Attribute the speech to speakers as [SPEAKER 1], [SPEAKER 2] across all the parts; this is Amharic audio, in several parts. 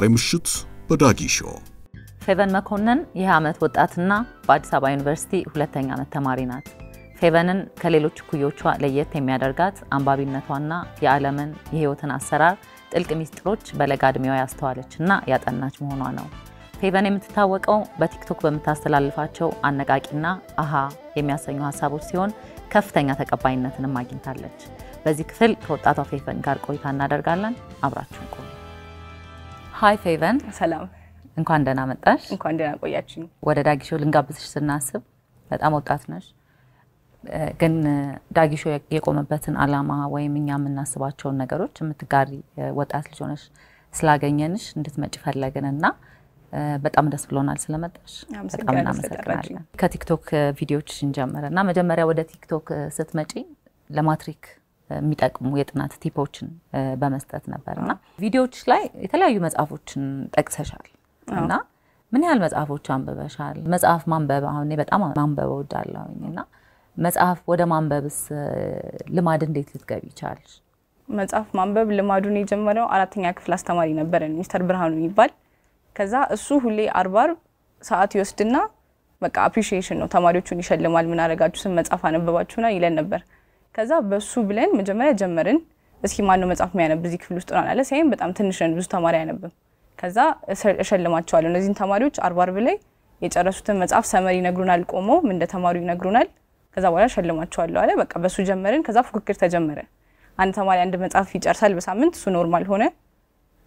[SPEAKER 1] ዛሬ ምሽት በዳጊሾ ፌቨን መኮንን ይህ ዓመት ወጣትና በአዲስ አበባ ዩኒቨርሲቲ ሁለተኛ ዓመት ተማሪ ናት። ፌቨንን ከሌሎች እኩዮቿ ለየት የሚያደርጋት አንባቢነቷና የዓለምን የህይወትን አሰራር ጥልቅ ሚስጥሮች በለጋ ዕድሜዋ ያስተዋለችና ያጠናች መሆኗ ነው። ፌቨን የምትታወቀው በቲክቶክ በምታስተላልፋቸው አነቃቂና አሃ የሚያሰኙ ሀሳቦች ሲሆን ከፍተኛ ተቀባይነትንም አግኝታለች። በዚህ ክፍል ከወጣቷ ፌቨን ጋር ቆይታ እናደርጋለን። አብራችሁን ሀይ ፌቨን። ሰላም፣ እንኳን ደህና መጣሽ። እንኳን ደህና ቆያችኝ። ወደ ዳጊሾ ልንጋብዝሽ ስናስብ በጣም ወጣት ነሽ፣ ግን ዳጊሾ የቆመበትን አላማ ወይም እኛ የምናስባቸውን ነገሮች የምትጋሪ ወጣት ልጅ ሆነሽ ስላገኘንሽ እንድትመጭ ፈለግን እና በጣም ደስ ብሎናል ስለመጣሽ፣ በጣም እናመሰግናለን። ከቲክቶክ ቪዲዮችሽን ጀምር እና መጀመሪያ ወደ ቲክቶክ ስትመጪ ለማትሪክ የሚጠቅሙ የጥናት ቲፖችን በመስጠት ነበር እና ቪዲዮዎች ላይ የተለያዩ መጽሐፎችን ጠቅሰሻል እና ምን ያህል መጽሐፎች አንብበሻል? መጽሐፍ ማንበብ አሁን በጣም ማንበብ እወዳለሁኝ እና መጽሐፍ ወደ ማንበብስ ልማድ እንዴት ልትገቢ ይቻልሽ?
[SPEAKER 2] መጽሐፍ ማንበብ ልማዱን የጀመረው አራተኛ ክፍል አስተማሪ ነበረ ሚስተር ብርሃኑ የሚባል። ከዛ እሱ ሁሌ አርባር አርብ ሰዓት ይወስድና በቃ አፕሪሺዬሽን ነው ተማሪዎቹን ይሸልማል። ምን አረጋችሁ ስም መጽሐፍ አነበባችሁና ይለን ነበር። ከዛ በሱ ብለን መጀመሪያ ጀመርን። እስኪ ማነው መጽሐፍ የሚያነብ እዚህ ክፍል ውስጥ ሆናለ ሳይም በጣም ትንሽ ነን፣ ብዙ ተማሪ አያነብም። ከዛ እሸልማቸዋለሁ እነዚህን ተማሪዎች አርባ አርብ ላይ የጨረሱትን መጽሐፍ ሰመር ይነግሩናል፣ ቆመው እንደ ተማሪው ይነግሩናል። ከዛ በኋላ እሸልማቸዋለሁ አለ። በቃ በሱ ጀመርን። ከዛ ፉክክር ተጀመረ። አንድ ተማሪ አንድ መጽሐፍ ይጨርሳል በሳምንት እሱ ኖርማል ሆነ።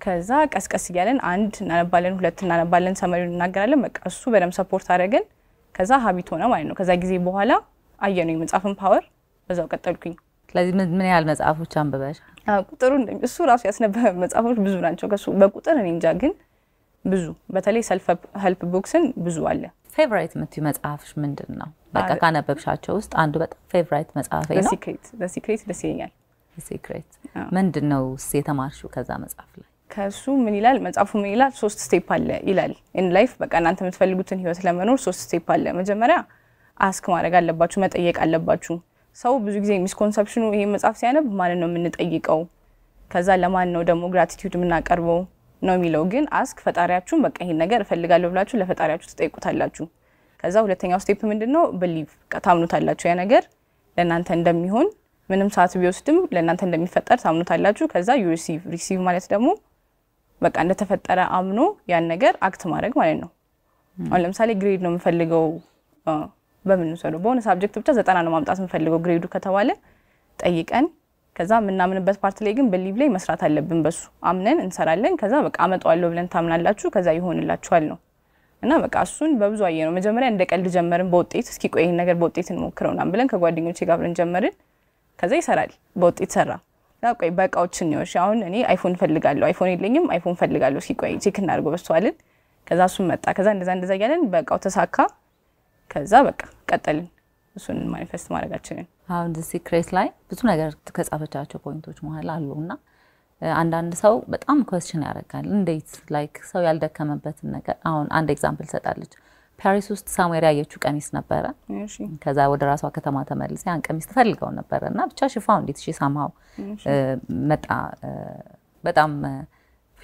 [SPEAKER 2] ከዛ ቀስቀስ እያለን አንድ እናነባለን፣ ሁለት እናነባለን፣ ሰመሪውን እናገራለን። በቃ እሱ በደንብ ሰፖርት አደረገን። ከዛ ሀቢት ሆነ ማለት ነው። ከዛ ጊዜ በኋላ አየነው የመጽሐፍን ፓወር በዛው ቀጠልኩኝ። ስለዚህ ምን ያህል መጽሐፎች አንብበሽ? ቁጥሩ እሱ ራሱ ያስነበበ መጽሐፎች ብዙ ናቸው። ከሱ በቁጥር እኔ እንጃ፣ ግን ብዙ በተለይ ሰልፍ ሄልፕ ቦክስን ብዙ አለ። ፌቨራይት የምትዩ መጽሐፍሽ ምንድን ነው? በቃ ካነበብሻቸው
[SPEAKER 1] ውስጥ አንዱ በጣም ፌቨራይት መጽሐፍ ነው?
[SPEAKER 2] ሲክሬት ደስ ይለኛል።
[SPEAKER 1] ሲክሬት ምንድን ነው ስ የተማርሽው ከዛ መጽሐፍ ላይ?
[SPEAKER 2] ከሱ ምን ይላል መጽሐፉ? ምን ይላል? ሶስት ስቴፕ አለ ይላል። ኢን ላይፍ በቃ እናንተ የምትፈልጉትን ህይወት ለመኖር ሶስት ስቴፕ አለ። መጀመሪያ አስክ ማድረግ አለባችሁ፣ መጠየቅ አለባችሁ ሰው ብዙ ጊዜ ሚስኮንሰፕሽኑ ይሄ መጽሐፍ ሲያነብ ማንን ነው የምንጠይቀው፣ ከዛ ለማን ነው ደግሞ ግራቲቲዩድ የምናቀርበው ነው የሚለው። ግን አስክ ፈጣሪያችሁን በቃ ይሄን ነገር እፈልጋለሁ ብላችሁ ለፈጣሪያችሁ ትጠይቁታላችሁ። ከዛ ሁለተኛው ስቴፕ ምንድን ነው? ብሊቭ ታምኑታላችሁ። ያ ነገር ለእናንተ እንደሚሆን ምንም ሰዓት ቢወስድም ለእናንተ እንደሚፈጠር ታምኑታላችሁ። ከዛ ዩ ሪሲቭ ሪሲቭ ማለት ደግሞ በቃ እንደተፈጠረ አምኖ ያን ነገር አክት ማድረግ ማለት ነው። አሁን ለምሳሌ ግሬድ ነው የምፈልገው በምንወስደው በሆነ ሳብጀክት ብቻ ዘጠና ነው ማምጣት የምፈልገው ግሬዱ ከተባለ ጠይቀን ከዛ የምናምንበት ፓርት ላይ ግን በሊቭ ላይ መስራት አለብን። በሱ አምነን እንሰራለን። ከዛ በቃ አመጣዋለሁ ብለን ታምናላችሁ። ከዛ ይሆንላችኋል ነው እና በቃ እሱን በብዙ አየ ነው። መጀመሪያ እንደ ቀልድ ጀመርን በውጤት እስኪ ቆይ ይህን ነገር በውጤት እንሞክረውና ብለን ከጓደኞቼ ጋር አብረን ጀመርን። ከዛ ይሰራል፣ በውጤት ሰራ። ቆይ በእቃዎች እንየው፣ አሁን እኔ አይፎን ፈልጋለሁ፣ አይፎን የለኝም፣ አይፎን ፈልጋለሁ፣ እስኪ ቆይ ቼክ እናድርገው በስተዋልን። ከዛ እሱን መጣ። ከዛ እንደዛ እንደዛ እያለን በእቃው ተሳካ። ከዛ በቃ ቀጠልን እሱን ማኒፌስት ማድረጋችንን። አሁን ሲክሬት ላይ ብዙ ነገር ከጻፈቻቸው
[SPEAKER 1] ፖይንቶች መሀል አሉ እና አንዳንድ ሰው በጣም ኮስችን ያደርጋል። እንዴት ላይክ ሰው ያልደከመበትን ነገር አሁን አንድ ኤግዛምፕል ሰጣለች። ፓሪስ ውስጥ ሳሙኤል ያየችው ቀሚስ ነበረ። ከዛ ወደ ራሷ ከተማ ተመልሰ ያን ቀሚስ ትፈልገው ነበረ እና ብቻ ሽፋው እንዴት ሺ ሳማው መጣ። በጣም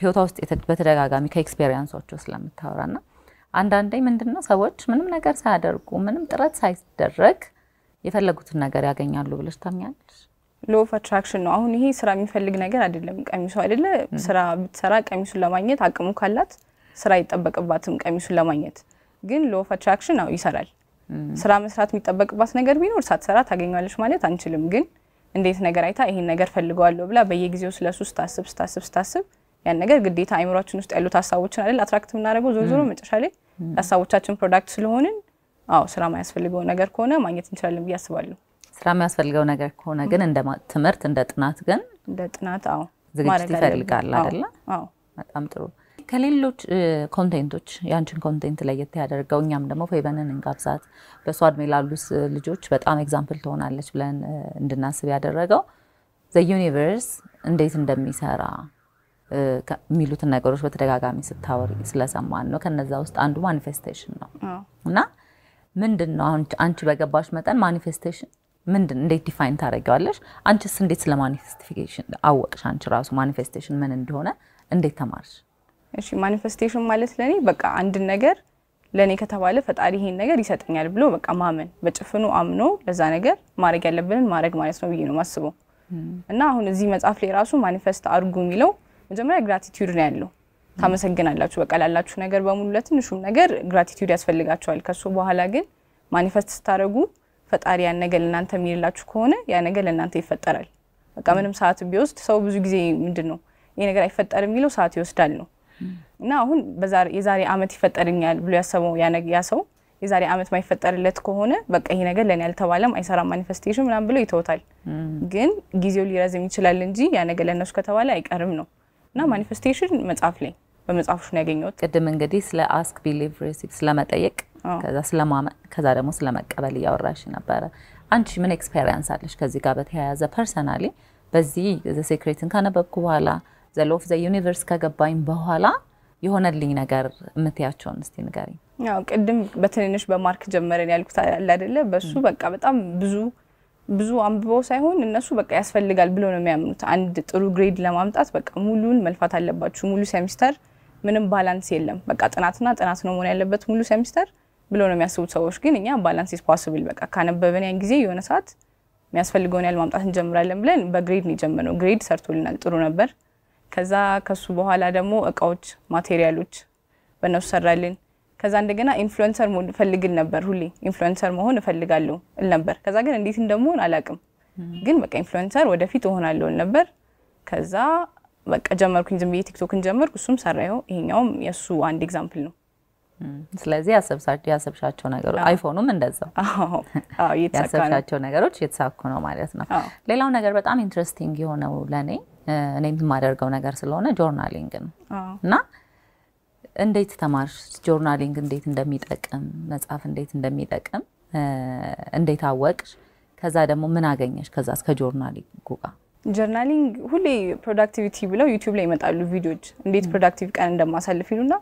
[SPEAKER 1] ህይወቷ ውስጥ በተደጋጋሚ ከኤክስፔሪንሶቹ ስለምታወራ እና አንዳንዴ ምንድነው ሰዎች ምንም ነገር ሳያደርጉ ምንም ጥረት ሳይደረግ የፈለጉትን ነገር ያገኛሉ ብለሽ ታምኛለሽ?
[SPEAKER 2] ሎ ኦፍ አትራክሽን ነው። አሁን ይሄ ስራ የሚፈልግ ነገር አይደለም። ቀሚሱ አይደለ ስራ ብትሰራ ቀሚሱን ለማግኘት አቅሙ ካላት ስራ አይጠበቅባትም ቀሚሱን ለማግኘት ግን ሎ ኦፍ አትራክሽን ነው ይሰራል። ስራ መስራት የሚጠበቅባት ነገር ቢኖር ሳትሰራ ታገኘዋለች ማለት አንችልም። ግን እንዴት ነገር አይታ ይሄን ነገር ፈልገዋለሁ ብላ በየጊዜው ስለሱ ስታስብ ስታስብ ስታስብ ያን ነገር ግዴታ አይምሯችን ውስጥ ያሉት ሀሳቦችን አይደል አትራክት የምናደርገው ዞሮ ዞሮ መጨረሻ ላይ ሀሳቦቻችን ፕሮዳክት ስለሆንን አዎ ስራ ማያስፈልገው ነገር ከሆነ ማግኘት እንችላለን ብዬ አስባለሁ።
[SPEAKER 1] ስራ የሚያስፈልገው ነገር ከሆነ ግን እንደ ትምህርት እንደ ጥናት ግን እንደ ጥናት አዎ ዝግጅት ይፈልጋል አይደለ? በጣም ጥሩ። ከሌሎች ኮንቴንቶች የአንችን ኮንቴንት ለየት ያደርገው እኛም ደግሞ ፌቨንን እንጋብዛት በእሷ እድሜ ላሉት ልጆች በጣም ኤግዛምፕል ትሆናለች ብለን እንድናስብ ያደረገው ዘ ዩኒቨርስ እንዴት እንደሚሰራ የሚሉትን ነገሮች በተደጋጋሚ ስታወሪ ስለሰማን ነው። ከነዛ ውስጥ አንዱ ማኒፌስቴሽን ነው እና ምንድን ነው አሁን አንቺ በገባሽ መጠን ማኒፌስቴሽን ምንድን እንዴት ዲፋይን ታደረጊዋለሽ? አንቺስ እንዴት ስለ ማኒፌስቲፊኬሽን አወቅሽ? አንቺ ራሱ ማኒፌስቴሽን ምን እንደሆነ እንዴት ተማርሽ?
[SPEAKER 2] እሺ ማኒፌስቴሽን ማለት ለእኔ በቃ አንድን ነገር ለእኔ ከተባለ ፈጣሪ ይሄን ነገር ይሰጠኛል ብሎ በቃ ማመን በጭፍኑ አምኖ ለዛ ነገር ማድረግ ያለብንን ማድረግ ማለት ነው ብዬ ነው ማስበው እና አሁን እዚህ መጽሐፍ ላይ ራሱ ማኒፌስት አድርጉ የሚለው መጀመሪያ ግራቲቲዩድ ነው ያለው። ታመሰግናላችሁ በቃ ላላችሁ ነገር በሙሉ ለትንሹም ነገር ግራቲቲዩድ ያስፈልጋቸዋል። ከሱ በኋላ ግን ማኒፌስት ስታደረጉ ፈጣሪ ያን ነገር ለእናንተ የሚልላችሁ ከሆነ ያ ነገር ለእናንተ ይፈጠራል። በቃ ምንም ሰዓት ቢወስድ ሰው ብዙ ጊዜ ምንድን ነው ይህ ነገር አይፈጠርም የሚለው ሰዓት ይወስዳል ነው እና አሁን የዛሬ አመት ይፈጠርኛል ብሎ ያሰበው ያ ሰው የዛሬ አመት ማይፈጠርለት ከሆነ በቃ ይሄ ነገር ለእኔ አልተባለም አይሰራም ማኒፌስቴሽን ምናምን ብሎ ይተውታል። ግን ጊዜው ሊረዝም ይችላል እንጂ ያ ነገር ለእነሱ ከተባለ አይቀርም ነው። እና ማኒፌስቴሽን መጽሐፍ ላይ በመጽሐፍሽ ነው ያገኘሁት። ቅድም እንግዲህ ስለ
[SPEAKER 1] አስክ ቢሊቭ ሪሲቭ ስለመጠየቅ ከዛ ስለማመን ከዛ ደግሞ ስለመቀበል እያወራሽ ነበረ። አንቺ ምን ኤክስፔሪንስ አለሽ ከዚህ ጋር በተያያዘ ፐርሰናሊ? በዚህ ዘ ሴክሬትን ካነበብኩ በኋላ ዘ ሎፍ ዘ ዩኒቨርስ ከገባኝ በኋላ የሆነልኝ ነገር የምትያቸውን እስቲ ንገሪኝ።
[SPEAKER 2] ቅድም በትንንሽ በማርክ ጀመረን ያልኩት አለ አይደለ? በሱ በቃ በጣም ብዙ ብዙ አንብበው ሳይሆን እነሱ በቃ ያስፈልጋል ብለው ነው የሚያምኑት። አንድ ጥሩ ግሬድ ለማምጣት በቃ ሙሉን መልፋት አለባችሁ። ሙሉ ሴሚስተር ምንም ባላንስ የለም፣ በቃ ጥናትና ጥናት ነው መሆን ያለበት ሙሉ ሴሚስተር ብሎ ነው የሚያስቡት ሰዎች። ግን እኛ ባላንስ ኢዝ ፖስብል፣ በቃ ካነበበን ያን ጊዜ የሆነ ሰዓት የሚያስፈልገውን ያህል ማምጣት እንጀምራለን ብለን በግሬድ ነው የጀመርነው። ግሬድ ሰርቶልናል፣ ጥሩ ነበር። ከዛ ከሱ በኋላ ደግሞ እቃዎች፣ ማቴሪያሎች በእነሱ ሰራልን። ከዛ እንደገና ኢንፍሉዌንሰር መሆን እፈልግል ነበር። ሁሌ ኢንፍሉዌንሰር መሆን እፈልጋለሁ እል ነበር። ከዛ ግን እንዴት እንደመሆን አላቅም፣ ግን በቃ ኢንፍሉዌንሰር ወደፊት እሆናለሁ እል ነበር። ከዛ በቃ ጀመርኩኝ፣ ዝም ብዬ ቲክቶክን ጀመርኩ። እሱም ሰራው። ይሄኛውም የእሱ አንድ ኤግዛምፕል ነው። ስለዚህ ያሰብሻቸው ነገሮች አይፎኑም እንደዛው ያሰብሻቸው
[SPEAKER 1] ነገሮች እየተሳኩ ነው ማለት ነው። ሌላው ነገር በጣም ኢንትረስቲንግ የሆነው ለእኔ እኔ የማደርገው ነገር ስለሆነ ጆርናሊንግ ነው እና እንዴት ተማርሽ? ጆርናሊንግ እንዴት እንደሚጠቅም መጽሐፍ እንዴት እንደሚጠቅም እንዴት አወቅሽ? ከዛ ደግሞ ምን አገኘሽ? ከዛ እስከ ጆርናሊንጉ ጋር
[SPEAKER 2] ጆርናሊንግ ሁሌ ፕሮዳክቲቪቲ ብለው ዩቲዩብ ላይ ይመጣሉ ቪዲዮዎች እንዴት ፕሮዳክቲቭ ቀን እንደማሳልፍ ይሉና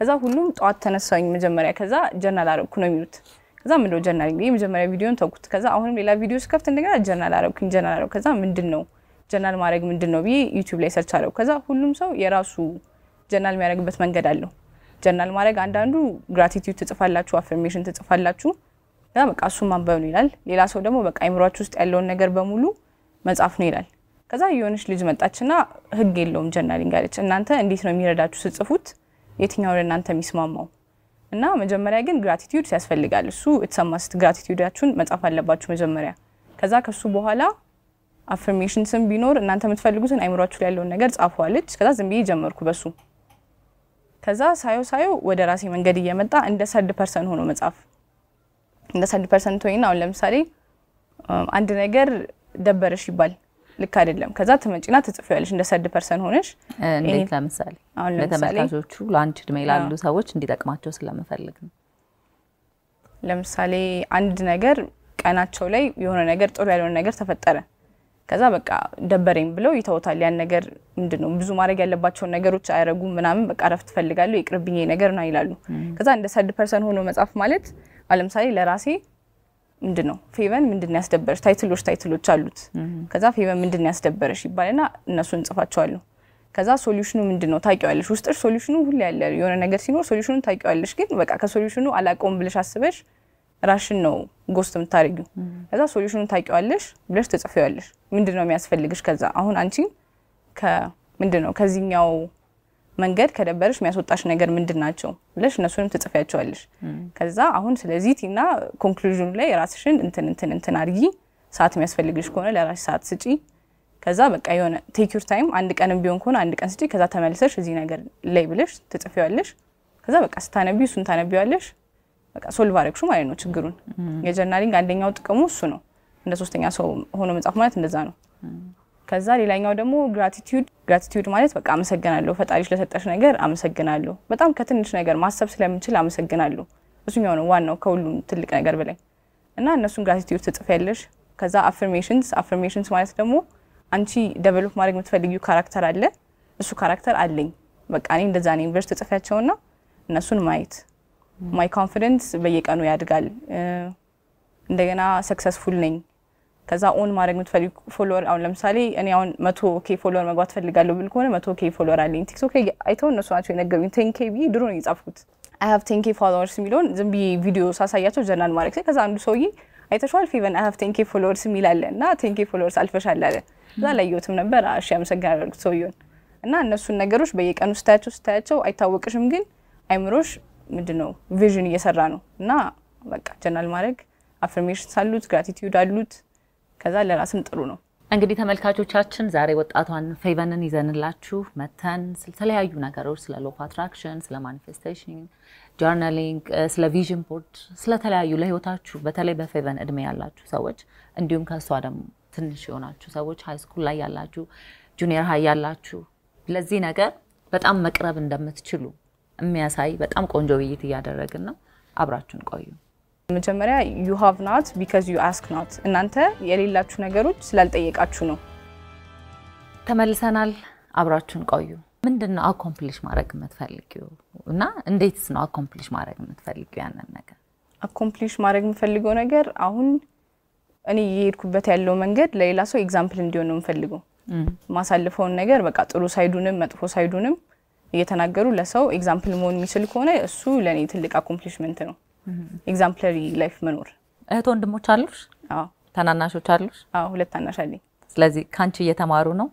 [SPEAKER 2] ከዛ ሁሉም ጠዋት ተነሳኝ መጀመሪያ ከዛ ጀርናል አረብኩ ነው የሚሉት። ከዛ ምንድ ጀርናሊንግ የመጀመሪያ ቪዲዮን ተውኩት። ከዛ አሁንም ሌላ ቪዲዮ ስከፍት እንደገና ጀርናል አረብኩኝ ጀርናል አረግኩ። ከዛ ምንድን ነው ጀርናል ማድረግ ምንድን ነው ብዬ ዩቲዩብ ላይ ሰርች አለው ከዛ ሁሉም ሰው የራሱ ጀርናል የሚያደርግበት መንገድ አለው። ጀርናል ማድረግ አንዳንዱ ግራቲቲዩድ ትጽፋላችሁ፣ አፈርሜሽን ትጽፋላችሁ እና በቃ እሱ ማንበብ ነው ይላል። ሌላ ሰው ደግሞ በቃ አይምሯችሁ ውስጥ ያለውን ነገር በሙሉ መጻፍ ነው ይላል። ከዛ የሆነች ልጅ መጣችና ህግ የለውም ጀርናሊንግ አለች። እናንተ እንዴት ነው የሚረዳችሁ ስጽፉት የትኛው ለእናንተ የሚስማማው? እና መጀመሪያ ግን ግራቲቲዩድ ያስፈልጋል። እሱ የተሰማስት ግራቲቲዩዳችሁን መጻፍ አለባችሁ መጀመሪያ። ከዛ ከሱ በኋላ አፍርሜሽን ስም ቢኖር እናንተ የምትፈልጉትን አይምሯችሁ ላይ ያለውን ነገር ጻፈዋለች። ከዛ ዝም ብዬ ጀመርኩ በሱ ከዛ ሳየው ሳየው ወደ ራሴ መንገድ እየመጣ እንደ ሰርድ ፐርሰን ሆኖ መጻፍ እንደ ሰርድ ፐርሰን ትሆኝና አሁን ለምሳሌ አንድ ነገር ደበረሽ ይባል ልክ አይደለም። ከዛ ትመጪና ትጽፊያለሽ እንደ ሰርድ ፐርሰን ሆነሽ። እንዴት? ለምሳሌ አሁን ለተመልካቾቹ
[SPEAKER 1] ለአንቺ እድሜ ላሉ ሰዎች እንዲጠቅማቸው ስለምፈልግ ነው።
[SPEAKER 2] ለምሳሌ አንድ ነገር ቀናቸው ላይ የሆነ ነገር ጥሩ ያልሆነ ነገር ተፈጠረ። ከዛ በቃ ደበረኝ ብለው ይተውታል። ያን ነገር ምንድነው ብዙ ማድረግ ያለባቸውን ነገሮች አያረጉም ምናምን በቃ ረፍት ትፈልጋለሁ ይቅርብኝ ነገር ና ይላሉ። ከዛ እንደ ሰድ ፐርሰን ሆኖ መጻፍ ማለት አለምሳሌ ለራሴ ምንድን ነው ፌቨን ምንድን ያስደበረች ታይትሎች ታይትሎች አሉት። ከዛ ፌቨን ምንድን ያስደበረች ይባልና እነሱ እንጽፋቸዋለሁ። ከዛ ሶሉሽኑ ምንድን ነው ታውቂዋለሽ። ውስጥሽ ሶሉሽኑ ሁሌ ያለ የሆነ ነገር ሲኖር ሶሉሽኑን ታውቂዋለሽ። ግን በቃ ከሶሉሽኑ አላቀውም ብለሽ አስበሽ ራሽን ነው ጎስት የምታደርጊው። ከዛ ሶሉሽኑን ታውቂዋለሽ ብለሽ ትጽፊዋለሽ። ምንድን ነው የሚያስፈልግሽ? ከዛ አሁን አንቺ ምንድን ነው ከዚህኛው መንገድ ከደበረሽ የሚያስወጣሽ ነገር ምንድን ናቸው ብለሽ እነሱንም ትጽፊያቸዋለሽ። ከዛ አሁን ስለዚህ ቲና ኮንክሉዥኑ ላይ ራስሽን እንትን እንትን እንትን አድርጊ፣ ሰዓት የሚያስፈልግሽ ከሆነ ለራሽ ሰዓት ስጪ። ከዛ በቃ የሆነ ቴኪር ታይም አንድ ቀንም ቢሆን ከሆነ አንድ ቀን ስጪ። ከዛ ተመልሰሽ እዚህ ነገር ላይ ብለሽ ትጽፊዋለሽ። ከዛ በቃ ስታነቢው እሱን ታነቢዋለሽ። በቃ ሶልቭ ማለት ነው ችግሩን። የጀርናሊንግ አንደኛው ጥቅሙ እሱ ነው። እንደ ሶስተኛ ሰው ሆኖ መጻፍ ማለት እንደዛ ነው። ከዛ ሌላኛው ደግሞ ግራቲቲዩድ ግራቲቲዩድ ማለት በቃ አመሰግናለሁ፣ ፈጣሪ ለሰጠሽ ነገር አመሰግናለሁ። በጣም ከትንሽ ነገር ማሰብ ስለምችል አመሰግናለሁ። እሱኛው ነው ዋናው ከሁሉም ትልቅ ነገር በላይ እና እነሱን ግራቲቲዩድ ትጽፍ ያለሽ። ከዛ አፍርሜሽንስ አፍርሜሽንስ ማለት ደግሞ አንቺ ደቨሎፕ ማድረግ የምትፈልጊው ካራክተር አለ፣ እሱ ካራክተር አለኝ በቃ እኔ እንደዛ ነኝ ብለሽ ትጽፊያቸውና እነሱን ማየት ማይ ኮንፊደንስ በየቀኑ ያድጋል። እንደገና ሰክሰስፉል ነኝ። ከዛ ኦን ማድረግ የምትፈልግ ፎሎወር አሁን ለምሳሌ እኔ አሁን መቶ ኬ ፎሎወር መግባት ፈልጋለሁ ብል ከሆነ መቶ ኬ ፎሎወር አለኝ። ቲክቶክ ላይ አይተው እነሱ ናቸው የነገሩኝ። ቴን ኬ ብዬ ድሮ ነው የጻፍኩት። አይ ሃቭ ቴን ኬ ፎሎወርስ የሚለውን ዝም ብዬ ቪዲዮ ሳሳያቸው ዘናን ማድረግ ከዛ አንዱ ሰውዬ አይተሸዋል ፌቨን አይ ሃቭ ቴን ኬ ፎሎወርስ የሚል አለ እና ቴን ኬ ፎሎወርስ አልፈሻል አለ። እዛ አላየሁትም ነበር። እሺ አመሰግናለሁ አልኩት ሰውዬውን እና እነሱን ነገሮች በየቀኑ ስታያቸው ስታያቸው አይታወቅሽም ግን አይምሮሽ ምንድን ነው ቪዥን እየሰራ ነው እና በቃ ጀናል ማድረግ አፍርሜሽንስ አሉት፣ ግራቲቲዩድ አሉት። ከዛ ለራስም ጥሩ ነው። እንግዲህ ተመልካቾቻችን ዛሬ ወጣቷን ፌቨንን
[SPEAKER 1] ይዘንላችሁ መተን ስለተለያዩ ነገሮች ስለ ሎው አትራክሽን፣ ስለ ማኒፌስቴሽን፣ ጆርናሊንግ፣ ስለ ቪዥን ቦርድ፣ ስለተለያዩ ለህይወታችሁ በተለይ በፌቨን እድሜ ያላችሁ ሰዎች እንዲሁም ከእሷ ደግሞ ትንሽ የሆናችሁ ሰዎች ሃይስኩል ላይ ያላችሁ፣ ጁኒየር ሀይ ያላችሁ ለዚህ ነገር በጣም መቅረብ እንደምትችሉ የሚያሳይ በጣም ቆንጆ
[SPEAKER 2] ውይይት እያደረግን ነው። አብራችሁን ቆዩ። መጀመሪያ ዩ ሃቭ ናት ቢካዝ ዩ አስክ ናት። እናንተ የሌላችሁ ነገሮች ስላልጠየቃችሁ ነው። ተመልሰናል።
[SPEAKER 1] አብራችሁን ቆዩ። ምንድን ነው አኮምፕሊሽ ማድረግ የምትፈልጊው እና እንዴትስ ነው አኮምፕሊሽ ማድረግ የምትፈልጊው ያንን ነገር?
[SPEAKER 2] አኮምፕሊሽ ማድረግ የምፈልገው ነገር አሁን እኔ እየሄድኩበት ያለው መንገድ ለሌላ ሰው ኤግዛምፕል እንዲሆን ነው የምፈልገው። ማሳልፈውን ነገር በቃ ጥሩ ሳይዱንም መጥፎ ሳይዱንም እየተናገሩ ለሰው ኤግዛምፕል መሆን የሚችል ከሆነ እሱ ለእኔ ትልቅ አኮምፕሊሽመንት ነው። ኤግዛምፕለሪ ላይፍ መኖር። እህት ወንድሞች አሉሽ? ተናናሾች ታናናሾች አሉሽ? ሁለት ታናሽ አለኝ።
[SPEAKER 1] ስለዚህ ከአንቺ እየተማሩ ነው።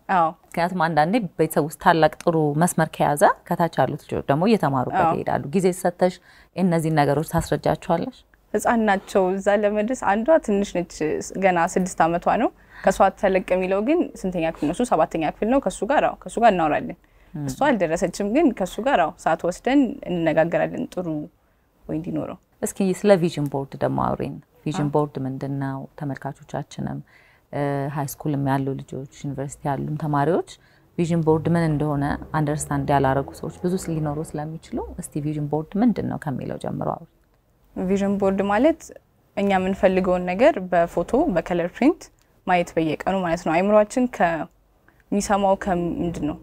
[SPEAKER 1] ምክንያቱም አንዳንዴ ቤተሰብ ውስጥ ታላቅ ጥሩ መስመር ከያዘ ከታች ያሉት ልጆች ደግሞ እየተማሩበት ይሄዳሉ። ጊዜ ሰተሽ እነዚህን ነገሮች ታስረጃቸዋለሽ።
[SPEAKER 2] ህፃን ናቸው። እዛ ለመድረስ አንዷ ትንሽ ነች፣ ገና ስድስት ዓመቷ ነው። ከሷ ተለቅ የሚለው ግን ስንተኛ ክፍል ነው? ሰባተኛ ክፍል ነው። ከሱ ጋር ከሱ ጋር እናወራለን እሷ አልደረሰችም፣ ግን ከእሱ ጋር አዎ ሰዓት ወስደን እንነጋገራለን ጥሩ ወይ እንዲኖረው።
[SPEAKER 1] እስኪ ስለ ቪዥን ቦርድ ደግሞ አውሪን። ቪዥን ቦርድ ምንድን ነው? ተመልካቾቻችንም ሀይ ስኩልም ያሉ ልጆች ዩኒቨርሲቲ ያሉም ተማሪዎች ቪዥን ቦርድ ምን እንደሆነ አንደርስታንድ ያላረጉ ሰዎች ብዙ ሊኖሩ ስለሚችሉ እስቲ ቪዥን ቦርድ ምንድን ነው ከሚለው ጀምሮ አውሪ።
[SPEAKER 2] ቪዥን ቦርድ ማለት እኛ የምንፈልገውን ነገር በፎቶ በከለር ፕሪንት ማየት በየቀኑ ማለት ነው። አይምሯችን ከሚሰማው ከምንድን ነው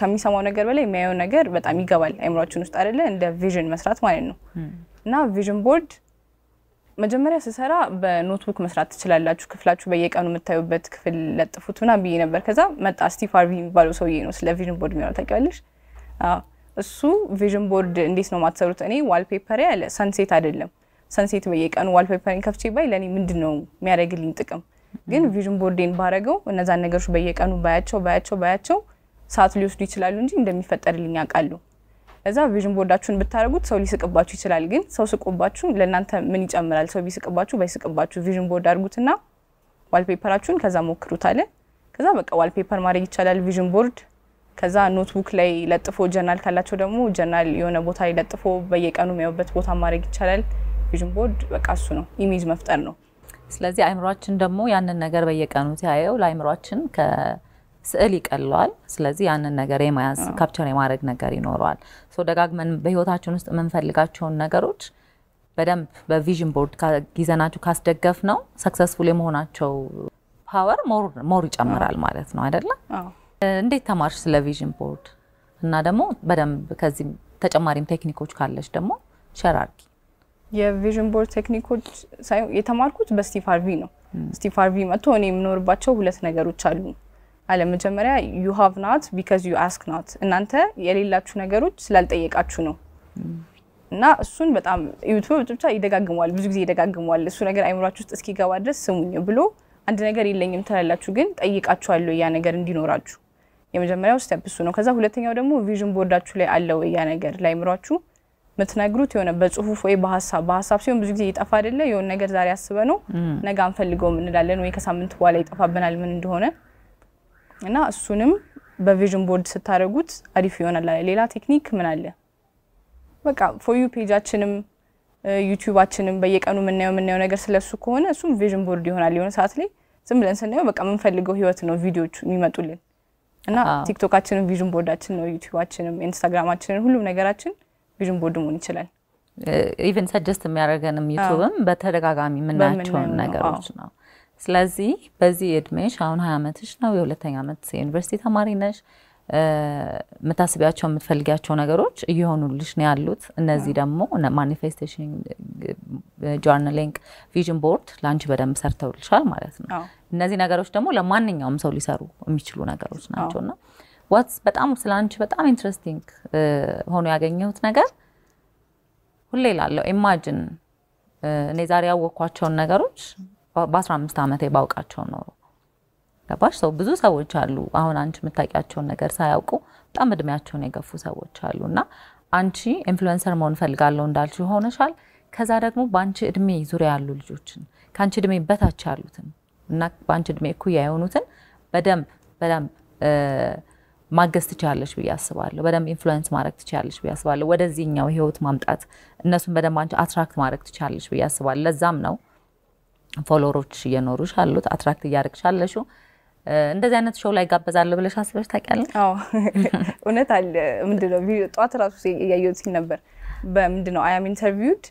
[SPEAKER 2] ከሚሰማው ነገር በላይ የሚያየው ነገር በጣም ይገባል አይምሯችን ውስጥ አይደለ እንደ ቪዥን መስራት ማለት ነው እና ቪዥን ቦርድ መጀመሪያ ስሰራ በኖትቡክ መስራት ትችላላችሁ፣ ክፍላችሁ በየቀኑ የምታዩበት ክፍል ለጥፉት ምና ብዬ ነበር። ከዛ መጣ ስቲቭ ሃርቪ የሚባለው ሰውዬ ነው ስለ ቪዥን ቦርድ የሚያወራ ታውቂዋለሽ። እሱ ቪዥን ቦርድ እንዴት ነው የማትሰሩት? እኔ ዋልፔፐር ያለ ሰንሴት አይደለም ሰንሴት በየቀኑ ዋልፔፐርን ከፍቼ ባይ ለእኔ ምንድን ነው የሚያደርግልኝ ጥቅም? ግን ቪዥን ቦርዴን ባረገው እነዛን ነገሮች በየቀኑ ባያቸው ባያቸው ባያቸው ሰዓት ሊወስዱ ይችላሉ እንጂ እንደሚፈጠርልኝ ያውቃሉ። እዛ ቪዥን ቦርዳችሁን ብታደርጉት ሰው ሊስቅባችሁ ይችላል። ግን ሰው ስቆባችሁ ለእናንተ ምን ይጨምራል? ሰው ቢስቅባችሁ ባይስቅባችሁ ቪዥን ቦርድ አድርጉትና ዋልፔፐራችሁን ከዛ ሞክሩት አለ። ከዛ በቃ ዋልፔፐር ማድረግ ይቻላል ቪዥን ቦርድ። ከዛ ኖትቡክ ላይ ለጥፎ ጀርናል ካላቸው ደግሞ ጀርናል የሆነ ቦታ ላይ ለጥፎ በየቀኑ የሚያዩበት ቦታ ማድረግ ይቻላል። ቪዥን ቦርድ በቃ እሱ ነው፣ ኢሜጅ መፍጠር ነው። ስለዚህ
[SPEAKER 1] አይምሯችን ደግሞ ያንን ነገር በየቀኑ ሲያየው ለአይምሯችን ስዕል ይቀለዋል። ስለዚህ ያንን ነገር የመያዝ ካፕቸር የማድረግ ነገር ይኖረዋል። ደጋግመን በህይወታችን ውስጥ የምንፈልጋቸውን ነገሮች በደንብ በቪዥን ቦርድ ጊዘናቸው ካስደገፍ ነው ሰክሰስፉል የመሆናቸው ፓወር ሞር ይጨምራል ማለት ነው አይደለ? እንዴት ተማርሽ ስለ ቪዥን ቦርድ እና ደግሞ በደንብ ከዚህ ተጨማሪም ቴክኒኮች ካለች ደግሞ ሸር
[SPEAKER 2] የቪዥን ቦርድ ቴክኒኮች ሳይሆን የተማርኩት በስቲቭ ሃርቪ ነው። ስቲቭ ሃርቪ መጥቶ እኔ የምኖርባቸው ሁለት ነገሮች አሉ አለመጀመሪያ ዩ ሃቭ ናት ቢካዝ ዩ አስክ ናት። እናንተ የሌላችሁ ነገሮች ስላልጠየቃችሁ ነው። እና እሱን በጣም ዩቱብ ብቻ ይደጋግመዋል፣ ብዙ ጊዜ ይደጋግመዋል። እሱ ነገር አይምሯችሁ ውስጥ እስኪገባ ድረስ ስሙኝ ብሎ አንድ ነገር የለኝም ትላላችሁ፣ ግን ጠይቃችኋለሁ ያ ነገር እንዲኖራችሁ። የመጀመሪያው ስቴፕ እሱ ነው። ከዛ ሁለተኛው ደግሞ ቪዥን ቦርዳችሁ ላይ አለው ያ ነገር ላይምሯችሁ ምትነግሩት የሆነ በጽሁፍ ወይ በሀሳብ በሀሳብ ሲሆን ብዙ ጊዜ ይጠፋ አይደለ? የሆነ ነገር ዛሬ አስበ ነው ነገ አንፈልገውም እንላለን ወይ ከሳምንት በኋላ ይጠፋብናል ምን እንደሆነ እና እሱንም በቪዥን ቦርድ ስታደርጉት አሪፍ ይሆናል። ሌላ ቴክኒክ ምን አለ? በቃ ፎዩ ፔጃችንም ዩቲዩባችንም በየቀኑ የምናየው የምናየው ነገር ስለሱ ከሆነ እሱም ቪዥን ቦርድ ይሆናል። የሆነ ሰዓት ላይ ዝም ብለን ስናየው በቃ የምንፈልገው ህይወት ነው ቪዲዮቹ የሚመጡልን እና ቲክቶካችንም ቪዥን ቦርዳችን ነው። ዩቲዩባችንም፣ ኢንስታግራማችንን፣ ሁሉም ነገራችን ቪዥን ቦርድ መሆን ይችላል።
[SPEAKER 1] ኢቨን ሰጀስት የሚያደርገንም ዩቱብም በተደጋጋሚ የምናያቸውን ነገሮች ነው። ስለዚህ በዚህ እድሜሽ አሁን ሀያ ዓመትሽ ነው። የሁለተኛ ዓመት የዩኒቨርሲቲ ተማሪ ነሽ። የምታስቢያቸው የምትፈልጊያቸው ነገሮች እየሆኑልሽ ነው ያሉት። እነዚህ ደግሞ ማኒፌስቴሽን፣ ጆርናሊንግ፣ ቪዥን ቦርድ ለአንቺ በደንብ ሰርተውልሻል ማለት ነው። እነዚህ ነገሮች ደግሞ ለማንኛውም ሰው ሊሰሩ የሚችሉ ነገሮች ናቸው እና ዋትስ በጣም ስለ አንቺ በጣም ኢንትረስቲንግ ሆኖ ያገኘሁት ነገር ሁሌ ላለው ኢማጅን እኔ ዛሬ ያወቅኳቸውን ነገሮች በ15 ዓመቴ ባውቃቸው ኖሮ ገባሽ ሰው ብዙ ሰዎች አሉ። አሁን አንቺ የምታውቂያቸውን ነገር ሳያውቁ በጣም እድሜያቸውን የገፉ ሰዎች አሉ እና አንቺ ኢንፍሉዌንሰር መሆን ፈልጋለሁ እንዳልሽ ሆነሻል። ከዛ ደግሞ በአንቺ እድሜ ዙሪያ ያሉ ልጆችን ከአንቺ እድሜ በታች ያሉትን እና በአንቺ እድሜ እኩያ የሆኑትን በደንብ በደንብ ማገዝ ትችላለሽ ብዬ አስባለሁ። በደንብ ኢንፍሉዌንስ ማድረግ ትችላለሽ ብዬ አስባለሁ። ወደዚህኛው ህይወት ማምጣት እነሱን በደንብ አንቺ አትራክት ማድረግ ትችላለሽ ብዬ አስባለሁ። ለዛም ነው ፎሎወሮች እየኖሩሽ አሉት አትራክት እያደረግሽ አለሽው። እንደዚህ አይነት ሾው ላይ ጋበዛለሁ ብለሽ አስበሽ ታውቂያለሽ?
[SPEAKER 2] አዎ እውነት አለ። ምንድነው ጠዋት ራሱ እያየሁት ነበር። በምንድነው አያም ኢንተርቪውድ